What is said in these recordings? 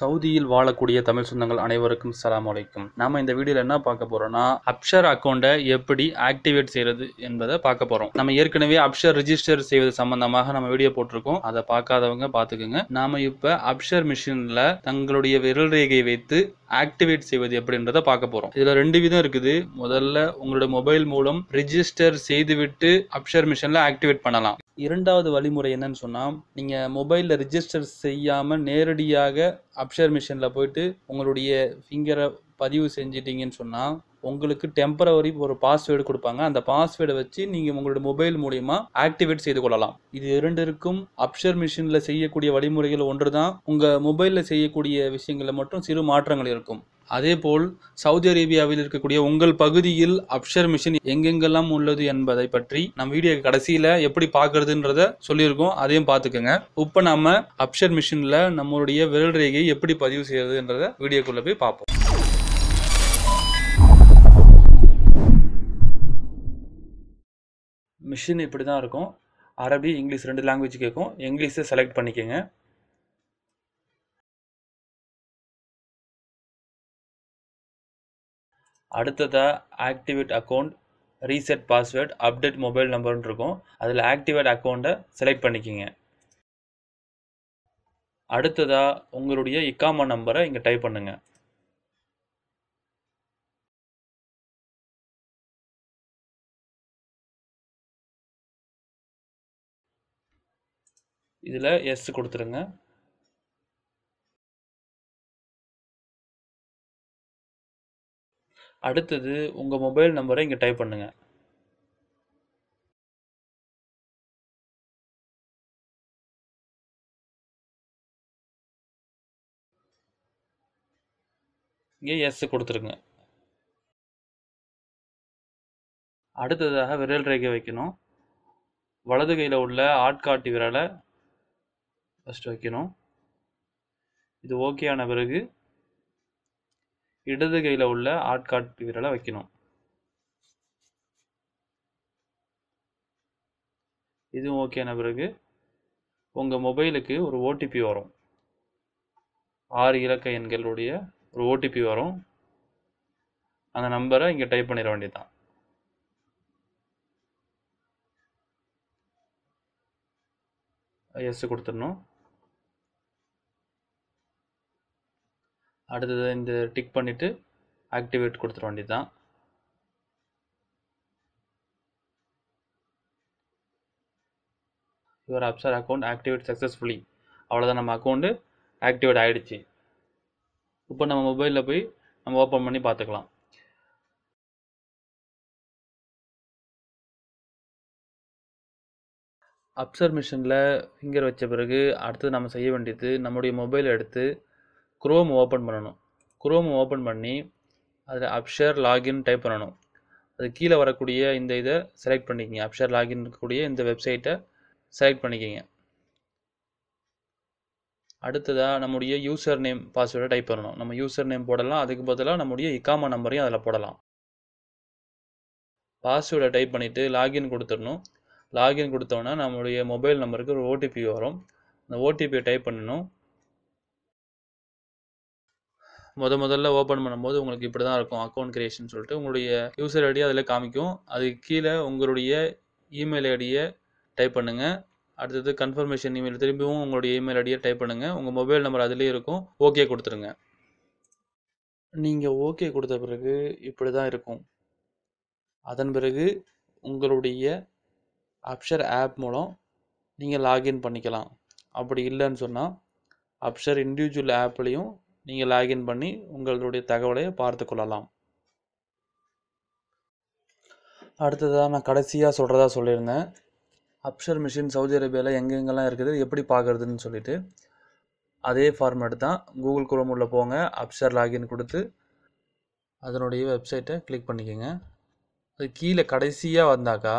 சவுதியில் வாழக்கூடிய தமிழ் சொந்தங்கள் அனைவருக்கும் சலாம் வலைக்கும் நாம இந்த வீடியோல என்ன பார்க்க போறோம்னா அப்ஷர் அக்கௌண்ட்டை எப்படி ஆக்டிவேட் செய்யறது என்பதை பார்க்க போறோம் நம்ம ஏற்கனவே அப்ஷர் ரிஜிஸ்டர் செய்வது சம்பந்தமாக நம்ம வீடியோ போட்டிருக்கோம் அதை பார்க்காதவங்க பாத்துக்கோங்க நாம இப்ப அப்ஷர் மிஷின்ல தங்களுடைய விரல் ரேகையை வைத்து ஆக்டிவேட் செய்வது எப்படின்றத பார்க்க போறோம் இதுல ரெண்டு விதம் இருக்குது முதல்ல உங்களோட மொபைல் மூலம் ரிஜிஸ்டர் செய்துவிட்டு அப்ஷர் மிஷின்ல ஆக்டிவேட் பண்ணலாம் இரண்டாவது வழிமுறை என்னன்னு சொன்னால் நீங்கள் மொபைலில் ரிஜிஸ்டர் செய்யாமல் நேரடியாக அப்ஷர் மிஷினில் போயிட்டு உங்களுடைய ஃபிங்கரை பதிவு செஞ்சிட்டீங்கன்னு சொன்னால் உங்களுக்கு டெம்பரவரி ஒரு பாஸ்வேர்டு கொடுப்பாங்க அந்த பாஸ்வேர்டை வச்சு நீங்கள் உங்களுடைய மொபைல் மூலியமா ஆக்டிவேட் செய்து கொள்ளலாம் இது இரண்டிற்கும் அப்ஷர் மிஷினில் செய்யக்கூடிய வழிமுறைகள் ஒன்று தான் உங்கள் மொபைலில் செய்யக்கூடிய விஷயங்களில் மட்டும் சிறு மாற்றங்கள் இருக்கும் அதேபோல் சவுதி அரேபியாவில் இருக்கக்கூடிய உங்கள் பகுதியில் அப்ஷர் மிஷின் எங்கெங்கெல்லாம் உள்ளது என்பதை பற்றி நம்ம வீடியோ கடைசியில் எப்படி பார்க்கறதுன்றத சொல்லியிருக்கோம் அதையும் பார்த்துக்கோங்க இப்போ நம்ம அப்ஷர் மிஷினில் நம்மளுடைய விரல் ரேகையை எப்படி பதிவு செய்யறதுன்றத வீடியோக்குள்ளே போய் பார்ப்போம் மிஷின் இப்படி தான் இருக்கும் அரபி இங்கிலீஷ் ரெண்டு லாங்குவேஜ் கேட்கும் இங்கிலீஷை செலக்ட் பண்ணிக்கோங்க அடுத்ததாக activate account reset password update mobile நம்பர்னு இருக்கும் அதில் ஆக்டிவேட் அக்கௌண்ட்டை செலக்ட் பண்ணிக்கிங்க அடுத்ததாக உங்களுடைய இக்காம நம்பரை இங்கே டைப் பண்ணுங்கள் இதில் எஸ் கொடுத்துருங்க அடுத்தது உங்கள் மொபைல் நம்பரை இங்கே டைப் பண்ணுங்கள் இங்கே எஸ் கொடுத்துருங்க அடுத்ததாக விரல் ரேகை வைக்கணும் வலது கையில் உள்ள ஆட்காட்டி விரலை ஃபஸ்ட் வைக்கணும் இது ஓகே ஆன பிறகு இடது கையில் உள்ள ஆட்காட்டி விரலை வைக்கணும் இதுவும் ஓகேன பிறகு உங்கள் மொபைலுக்கு ஒரு ஓடிபி வரும் ஆறு இலக்க எண்களுடைய ஒரு ஓடிபி வரும் அந்த நம்பரை இங்கே டைப் பண்ணிட வேண்டியதுதான் எஸ் கொடுத்துடணும் அடுத்தது இந்த டிக் பண்ணிவிட்டு ஆக்டிவேட் கொடுத்துட வேண்டியது தான் your Absher account activate successfully அவ்வளோதான் நம்ம அக்கௌண்ட்டு ஆக்டிவேட் ஆகிடுச்சு இப்போ நம்ம மொபைலில் போய் நம்ம ஓப்பன் பண்ணி பார்த்துக்கலாம் அப்சர் மிஷினில் ஃபிங்கர் வச்ச பிறகு அடுத்தது நம்ம செய்ய வேண்டியது நம்முடைய மொபைல் எடுத்து குரோம் ஓப்பன் பண்ணணும் குரோம் ஓப்பன் பண்ணி அதில் அப்ஷர் லாகின் டைப் பண்ணணும் அது கீழே வரக்கூடிய இந்த இதை செலக்ட் பண்ணிக்கிங்க அப்ஷர் லாகின் இருக்கக்கூடிய இந்த வெப்சைட்டை செலக்ட் பண்ணிக்கிங்க அடுத்ததாக நம்முடைய யூசர் நேம் பாஸ்வேர்டை டைப் பண்ணணும் நம்ம யூசர் நேம் போடலாம் அதுக்கு பதிலாக நம்முடைய இக்காமா நம்பரையும் அதில் போடலாம் பாஸ்வேர்டை டைப் பண்ணிவிட்டு லாகின் கொடுத்துடணும் லாகின் கொடுத்தோன்னா நம்மளுடைய மொபைல் நம்பருக்கு ஒரு ஓடிபி வரும் அந்த ஓடிபியை டைப் பண்ணணும் முத முதல்ல ஓப்பன் பண்ணும்போது உங்களுக்கு இப்படி தான் இருக்கும் அக்கௌண்ட் கிரியேஷன் சொல்லிட்டு உங்களுடைய யூசர் ஐடி அதில் காமிக்கும் அதுக்கு கீழே உங்களுடைய இமெயில் ஐடியை டைப் பண்ணுங்கள் அடுத்தது கன்ஃபர்மேஷன் இமெயில் திரும்பியும் உங்களுடைய இமெயில் ஐடியை டைப் பண்ணுங்கள் உங்கள் மொபைல் நம்பர் அதுலேயே இருக்கும் ஓகே கொடுத்துருங்க நீங்கள் ஓகே கொடுத்த பிறகு இப்படி தான் இருக்கும் அதன் பிறகு உங்களுடைய அப்ஷர் ஆப் மூலம் நீங்கள் லாகின் பண்ணிக்கலாம் அப்படி இல்லைன்னு சொன்னால் அப்ஷர் இண்டிவிஜுவல் ஆப்லேயும் நீங்கள் லாகின் பண்ணி உங்களுடைய தகவலை பார்த்து கொள்ளலாம் அடுத்ததாக நான் கடைசியாக சொல்கிறதா சொல்லியிருந்தேன் அப்ஷர் மிஷின் சவுதி அரேபியாவில் எங்கெங்கெல்லாம் இருக்குது எப்படி பார்க்குறதுன்னு சொல்லிட்டு அதே ஃபார்மேட் தான் கூகுள் குரோம் உள்ளே போங்க அப்ஷர் லாகின் கொடுத்து அதனுடைய வெப்சைட்டை கிளிக் பண்ணிக்கோங்க அது கீழே கடைசியாக வந்தாக்கா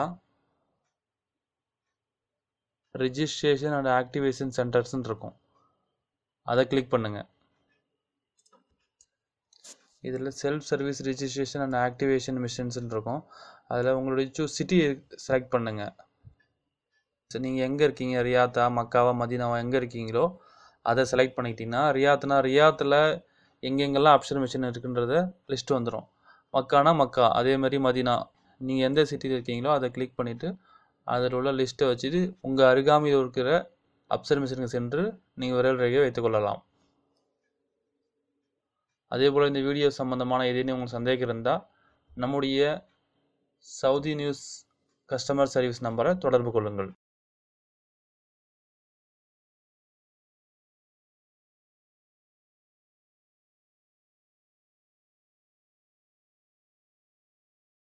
ரிஜிஸ்ட்ரேஷன் அண்ட் ஆக்டிவேஷன் சென்டர்ஸ்ன்னு இருக்கும் அதை கிளிக் பண்ணுங்கள் இதில் self service registration and activation மிஷின்ஸ்னு இருக்கும் அதில் உங்களுடைய சூ சிட்டி செலக்ட் பண்ணுங்கள் ஸோ நீங்கள் எங்கே இருக்கீங்க ரியாத்தா மக்காவா மதினாவா எங்கே இருக்கீங்களோ அதை செலக்ட் பண்ணிக்கிட்டிங்கன்னா ரியாத்னா ரியாத்தில் எங்கெங்கெல்லாம் அப்ஷர் மிஷின் இருக்குன்றத லிஸ்ட் வந்துடும் மக்கானா மக்கா அதேமாதிரி மதினா நீங்கள் எந்த சிட்டியில் இருக்கீங்களோ அதை கிளிக் பண்ணிவிட்டு அதில் உள்ள லிஸ்ட்டை வச்சுட்டு உங்கள் அருகாமையில் இருக்கிற அப்சர் மிஷினுக்கு சென்று நீங்கள் விரல் ரேகையை வைத்துக்கொள்ளலாம் அதே போல் இந்த வீடியோ சம்பந்தமான ஏதேனும் உங்களுக்கு சந்தேகம் இருந்தால் நம்முடைய சவுதி நியூஸ் கஸ்டமர் சர்வீஸ் நம்பரை தொடர்பு கொள்ளுங்கள்